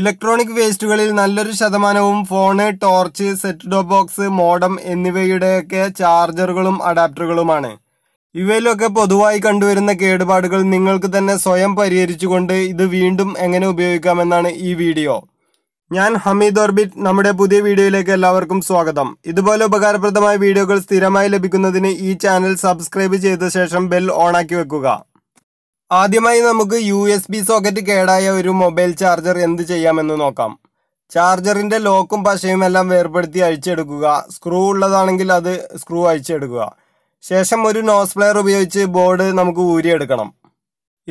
electronic വേസ്റ്റുകളിൽ നല്ലൊരു ശതമാനവും phone torch set top box modem എന്നിവയുടെയൊക്കെ ചാർജറുകളും അഡാപ്റ്ററുകളുമാണ് ഇവയിലൊക്കെ പൊതുവായി കണ്ടുവരുന്ന കേടുപാടുകൾ നിങ്ങൾക്ക് തന്നെ സ്വയം പരിഹരിച്ചുകൊണ്ട് ഇത് വീണ്ടും എങ്ങനെ ഉപയോഗിക്കാമെന്നാണ് ഈ വീഡിയോ ഞാൻ ഹമീദ് ഓർബിറ്റ് നമ്മുടെ പുതിയ വീഡിയോയിലേക്ക് എല്ലാവർക്കും സ്വാഗതം ഇതുപോലെ ഉപകാരപ്രദമായ വീഡിയോകൾ സ്ഥിരമായി ലഭിക്കുന്നതിന് ഈ ചാനൽ സബ്സ്ക്രൈബ് ചെയ്ത ശേഷം ബെൽ ഓണാക്കി വെക്കുക ആദ്യമായി നമുക്ക് യു എസ് ബി സോക്കറ്റ് കേടായ ഒരു മൊബൈൽ ചാർജർ എന്ത് ചെയ്യാമെന്ന് നോക്കാം ചാർജറിൻ്റെ ലോക്കും പശയും എല്ലാം വേർപ്പെടുത്തി അഴിച്ചെടുക്കുക സ്ക്രൂ ഉള്ളതാണെങ്കിൽ അത് സ്ക്രൂ അഴിച്ചെടുക്കുക ശേഷം ഒരു നോസ് പ്ലെയർ ഉപയോഗിച്ച് ബോർഡ് നമുക്ക് ഊരിയെടുക്കണം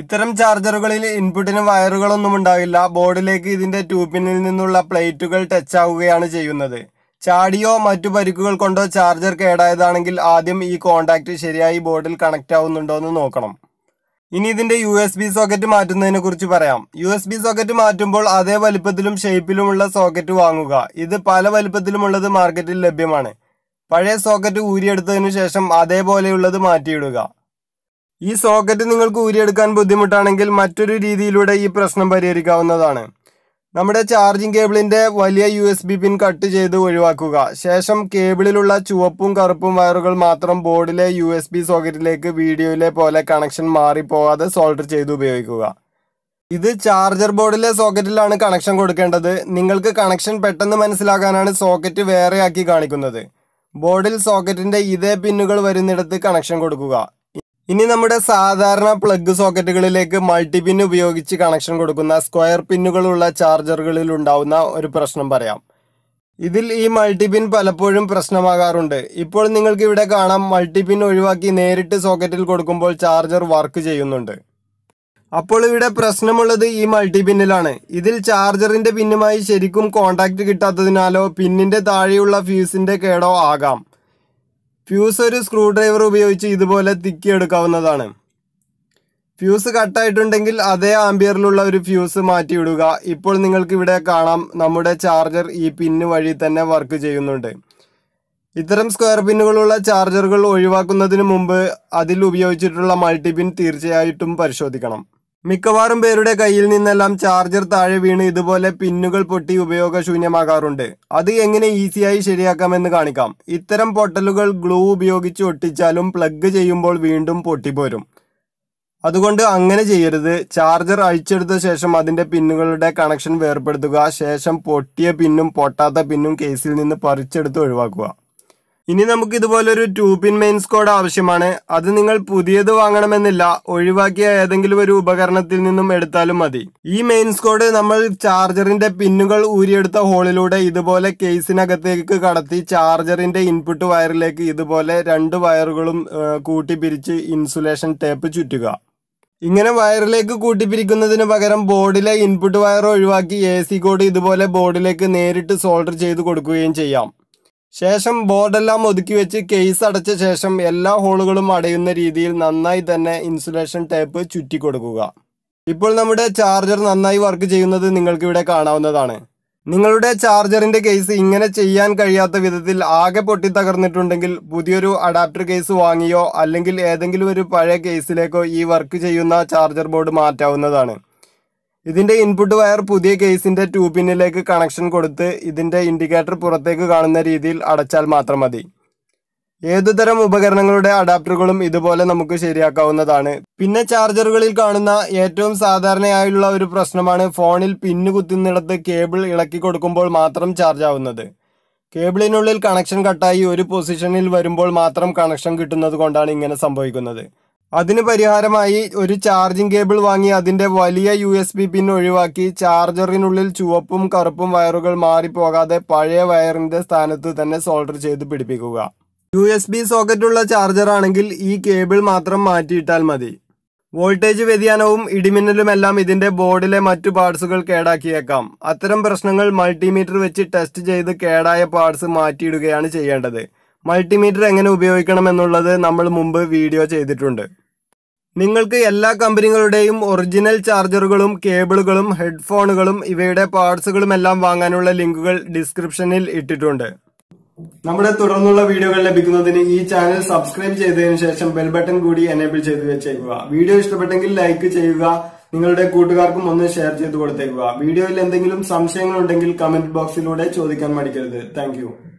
ഇത്തരം ചാർജറുകളിൽ ഇൻപുട്ടിന് വയറുകളൊന്നും ഉണ്ടാവില്ല ബോർഡിലേക്ക് ഇതിൻ്റെ ട്യൂബിനിൽ നിന്നുള്ള പ്ലേറ്റുകൾ ടച്ച് ആവുകയാണ് ചെയ്യുന്നത് ചാടിയോ മറ്റു പരിക്കുകൾ കൊണ്ടോ ചാർജർ കേടായതാണെങ്കിൽ ആദ്യം ഈ കോണ്ടാക്ട് ശരിയായി ബോർഡിൽ കണക്റ്റ് ആവുന്നുണ്ടോ എന്ന് നോക്കണം ഇനി ഇതിന്റെ യു എസ് ബി സോക്കറ്റ് മാറ്റുന്നതിനെ കുറിച്ച് പറയാം യു എസ് ബി സോക്കറ്റ് മാറ്റുമ്പോൾ അതേ വലിപ്പത്തിലും ഷേപ്പിലുമുള്ള സോക്കറ്റ് വാങ്ങുക ഇത് പല വലിപ്പത്തിലുമുള്ളത് മാർക്കറ്റിൽ ലഭ്യമാണ് പഴയ സോക്കറ്റ് ഊരിയെടുത്തതിനു ശേഷം അതേപോലെയുള്ളത് മാറ്റിയിടുക ഈ സോക്കറ്റ് നിങ്ങൾക്ക് ഊരിയെടുക്കാൻ ബുദ്ധിമുട്ടാണെങ്കിൽ മറ്റൊരു രീതിയിലൂടെ ഈ പ്രശ്നം പരിഹരിക്കാവുന്നതാണ് നമ്മുടെ ചാർജിംഗ് കേബിളിന്റെ വലിയ U S B pin cut ചെയ്ത് ഒഴിവാക്കുക ശേഷം കേബിളിലുള്ള ചുവപ്പും കറുപ്പും വയറുകൾ മാത്രം ബോർഡിലെ യു എസ് ബി സോക്കറ്റിലേക്ക് വീഡിയോയിലെ പോലെ കണക്ഷൻ മാറിപ്പോകാതെ സോൾഡർ ചെയ്ത് ഉപയോഗിക്കുക ഇത് ചാർജർ ബോർഡിലെ സോക്കറ്റിലാണ് കണക്ഷൻ കൊടുക്കേണ്ടത് നിങ്ങൾക്ക് കണക്ഷൻ പെട്ടെന്ന് മനസ്സിലാക്കാനാണ് സോക്കറ്റ് വേറെയാക്കി കാണിക്കുന്നത് ബോർഡിൽ സോക്കറ്റിന്റെ ഇതേ പിന്നുകൾ വരുന്നിടത്ത് കണക്ഷൻ കൊടുക്കുക ഇനി നമ്മുടെ സാധാരണ പ്ലഗ് സോക്കറ്റുകളിലേക്ക് മൾട്ടി പിൻ ഉപയോഗിച്ച് കണക്ഷൻ കൊടുക്കുന്ന സ്ക്വയർ പിന്നുകളുള്ള ചാർജറുകളിൽ ഉണ്ടാവുന്ന ഒരു പ്രശ്നം പറയാം ഇതിൽ ഈ മൾട്ടി പിൻ പലപ്പോഴും പ്രശ്നമാകാറുണ്ട് ഇപ്പോൾ നിങ്ങൾക്ക് ഇവിടെ കാണാം മൾട്ടി പിൻ ഒഴിവാക്കി നേരിട്ട് സോക്കറ്റിൽ കൊടുക്കുമ്പോൾ ചാർജർ വർക്ക് ചെയ്യുന്നുണ്ട് അപ്പോൾ ഇവിടെ പ്രശ്നമുള്ളത് ഈ മൾട്ടി പിന്നിലാണ് ഇതിൽ ചാർജറിന്റെ പിന്നുമായി ശരിക്കും കോണ്ടാക്ട് കിട്ടാത്തതിനാലോ പിന്നിന്റെ താഴെയുള്ള ഫ്യൂസിന്റെ കേടോ ആകാം ഫ്യൂസ് ഒരു സ്ക്രൂ ഡ്രൈവർ ഉപയോഗിച്ച് ഇതുപോലെ തിക്കി എടുക്കാവുന്നതാണ് ഫ്യൂസ് കട്ടായിട്ടുണ്ടെങ്കിൽ അതേ ആംബിയറിലുള്ള ഒരു ഫ്യൂസ് മാറ്റിയിടുക ഇപ്പോൾ നിങ്ങൾക്ക് ഇവിടെ കാണാം നമ്മുടെ ചാർജർ ഈ പിന്ന് വഴി തന്നെ വർക്ക് ചെയ്യുന്നുണ്ട് ഇത്തരം സ്ക്വയർ പിന്നുകളുള്ള ചാർജറുകൾ ഒഴിവാക്കുന്നതിന് മുമ്പ് അതിൽ ഉപയോഗിച്ചിട്ടുള്ള മൾട്ടി പിൻ തീർച്ചയായിട്ടും പരിശോധിക്കണം മിക്കവാറും പേരുടെ കയ്യിൽ നിന്നെല്ലാം ചാർജർ താഴെ വീണ് ഇതുപോലെ പിന്നുകൾ പൊട്ടി ഉപയോഗശൂന്യമാകാറുണ്ട് അത് എങ്ങനെ ഈസിയായി ശരിയാക്കാമെന്ന് കാണിക്കാം ഇത്തരം പൊട്ടലുകൾ ഗ്ലൂ ഉപയോഗിച്ച് ഒട്ടിച്ചാലും പ്ലഗ് ചെയ്യുമ്പോൾ വീണ്ടും പൊട്ടിപ്പോരും അതുകൊണ്ട് അങ്ങനെ ചെയ്യരുത് ചാർജർ അഴിച്ചെടുത്ത ശേഷം അതിൻ്റെ പിന്നുകളുടെ കണക്ഷൻ വേർപ്പെടുത്തുക ശേഷം പൊട്ടിയ പിന്നും പൊട്ടാത്ത പിന്നും കേസിൽ നിന്ന് പറിച്ചെടുത്ത് ഒഴിവാക്കുക ഇനി നമുക്ക് ഇതുപോലൊരു ടൂ പിൻ മെയിൻസ് കോഡ് ആവശ്യമാണ് അത് നിങ്ങൾ പുതിയത് വാങ്ങണമെന്നില്ല ഒഴിവാക്കിയ ഏതെങ്കിലും ഒരു ഉപകരണത്തിൽ നിന്നും എടുത്താലും മതി ഈ മെയിൻസ് കോഡ് നമ്മൾ ചാർജറിന്റെ പിന്നുകൾ ഊരിയെടുത്ത ഹോളിലൂടെ ഇതുപോലെ കേസിനകത്തേക്ക് കടത്തി ചാർജറിന്റെ ഇൻപുട്ട് വയറിലേക്ക് ഇതുപോലെ രണ്ട് വയറുകളും കൂട്ടി പിരിച്ച് ഇൻസുലേഷൻ ടേപ്പ് ചുറ്റുക ഇങ്ങനെ വയറിലേക്ക് കൂട്ടിപ്പിരിക്കുന്നതിന് പകരം ബോർഡിലെ ഇൻപുട്ട് വയർ ഒഴിവാക്കി എ സി കോഡ് ഇതുപോലെ ബോർഡിലേക്ക് നേരിട്ട് സോൾഡർ ചെയ്ത് കൊടുക്കുകയും ചെയ്യാം ശേഷം ബോർഡെല്ലാം ഒതുക്കി വെച്ച് കേസ് അടച്ച ശേഷം എല്ലാ ഹോളുകളും അടയുന്ന രീതിയിൽ നന്നായി തന്നെ ഇൻസുലേഷൻ ടേപ്പ് ചുറ്റി കൊടുക്കുക ഇപ്പോൾ നമ്മുടെ ചാർജർ നന്നായി വർക്ക് ചെയ്യുന്നത് നിങ്ങൾക്കിവിടെ കാണാവുന്നതാണ് നിങ്ങളുടെ ചാർജറിന്റെ കേസ് ഇങ്ങനെ ചെയ്യാൻ കഴിയാത്ത വിധത്തിൽ ആകെ പൊട്ടി തകർന്നിട്ടുണ്ടെങ്കിൽ പുതിയൊരു അഡാപ്റ്റർ കേസ് വാങ്ങിയോ അല്ലെങ്കിൽ ഏതെങ്കിലും ഒരു പഴയ കേസിലേക്കോ ഈ വർക്ക് ചെയ്യുന്ന ചാർജർ ബോർഡ് മാറ്റാവുന്നതാണ് ഇതിൻ്റെ ഇൻപുട്ട് വയർ പുതിയ കേസിൻ്റെ ട്യൂബിനിലേക്ക് കണക്ഷൻ കൊടുത്ത് ഇതിൻ്റെ ഇൻഡിക്കേറ്റർ പുറത്തേക്ക് കാണുന്ന രീതിയിൽ അടച്ചാൽ മാത്രം മതി ഏതുതരം ഉപകരണങ്ങളുടെ അഡാപ്റ്ററുകളും ഇതുപോലെ നമുക്ക് ശരിയാക്കാവുന്നതാണ് പിന്നെ ചാർജറുകളിൽ കാണുന്ന ഏറ്റവും സാധാരണയായുള്ള ഒരു പ്രശ്നമാണ് ഫോണിൽ പിന്ന് കുത്തുന്നിടത്ത് കേബിൾ ഇളക്കി കൊടുക്കുമ്പോൾ മാത്രം ചാർജ് ആവുന്നത് കേബിളിനുള്ളിൽ കണക്ഷൻ കട്ടായി ഒരു പൊസിഷനിൽ വരുമ്പോൾ മാത്രം കണക്ഷൻ കിട്ടുന്നത് കൊണ്ടാണ് ഇങ്ങനെ സംഭവിക്കുന്നത് അതിന് പരിഹാരമായി ഒരു ചാർജിംഗ് കേബിൾ വാങ്ങി അതിൻ്റെ വലിയ യു എസ് ബി പിൻ ഒഴിവാക്കി ചാർജറിനുള്ളിൽ ചുവപ്പും കറുപ്പും വയറുകൾ മാറിപ്പോകാതെ പഴയ വയറിൻ്റെ സ്ഥാനത്ത് തന്നെ സോൾഡർ ചെയ്ത് പിടിപ്പിക്കുക യു എസ് ബി സോക്കറ്റുള്ള ചാർജറാണെങ്കിൽ ഈ കേബിൾ മാത്രം മാറ്റിയിട്ടാൽ മതി വോൾട്ടേജ് വ്യതിയാനവും ഇടിമിന്നലുമെല്ലാം ഇതിന്റെ ബോർഡിലെ മറ്റു പാർട്സുകൾ കേടാക്കിയേക്കാം അത്തരം പ്രശ്നങ്ങൾ മൾട്ടിമീറ്റർ വെച്ച് ടെസ്റ്റ് ചെയ്ത് കേടായ പാർട്സ് മാറ്റിയിടുകയാണ് ചെയ്യേണ്ടത് മൾട്ടിമീറ്റർ എങ്ങനെ ഉപയോഗിക്കണം എന്നുള്ളത് നമ്മൾ മുമ്പ് വീഡിയോ ചെയ്തിട്ടുണ്ട് നിങ്ങൾക്ക് എല്ലാ കമ്പനികളുടെയും ഒറിജിനൽ ചാർജറുകളും കേബിളുകളും ഹെഡ്ഫോണുകളും ഇവയുടെ പാർട്സുകളും എല്ലാം വാങ്ങാനുള്ള ലിങ്കുകൾ ഡിസ്ക്രിപ്ഷനിൽ ഇട്ടിട്ടുണ്ട് നമ്മുടെ തുടർന്നുള്ള വീഡിയോകൾ ലഭിക്കുന്നതിന് ഈ ചാനൽ സബ്സ്ക്രൈബ് ചെയ്തതിനു ശേഷം ബെൽ ബട്ടൺ കൂടി എനേബിൾ ചെയ്ത് വെച്ചേക്കുക വീഡിയോ ഇഷ്ടപ്പെട്ടെങ്കിൽ ലൈക്ക് ചെയ്യുക നിങ്ങളുടെ കൂട്ടുകാർക്കും ഒന്ന് ഷെയർ ചെയ്ത് കൊടുത്തേക്കുക വീഡിയോയിൽ എന്തെങ്കിലും സംശയങ്ങളുണ്ടെങ്കിൽ കമന്റ് ബോക്സിലൂടെ ചോദിക്കാൻ മടിക്കരുത് താങ്ക്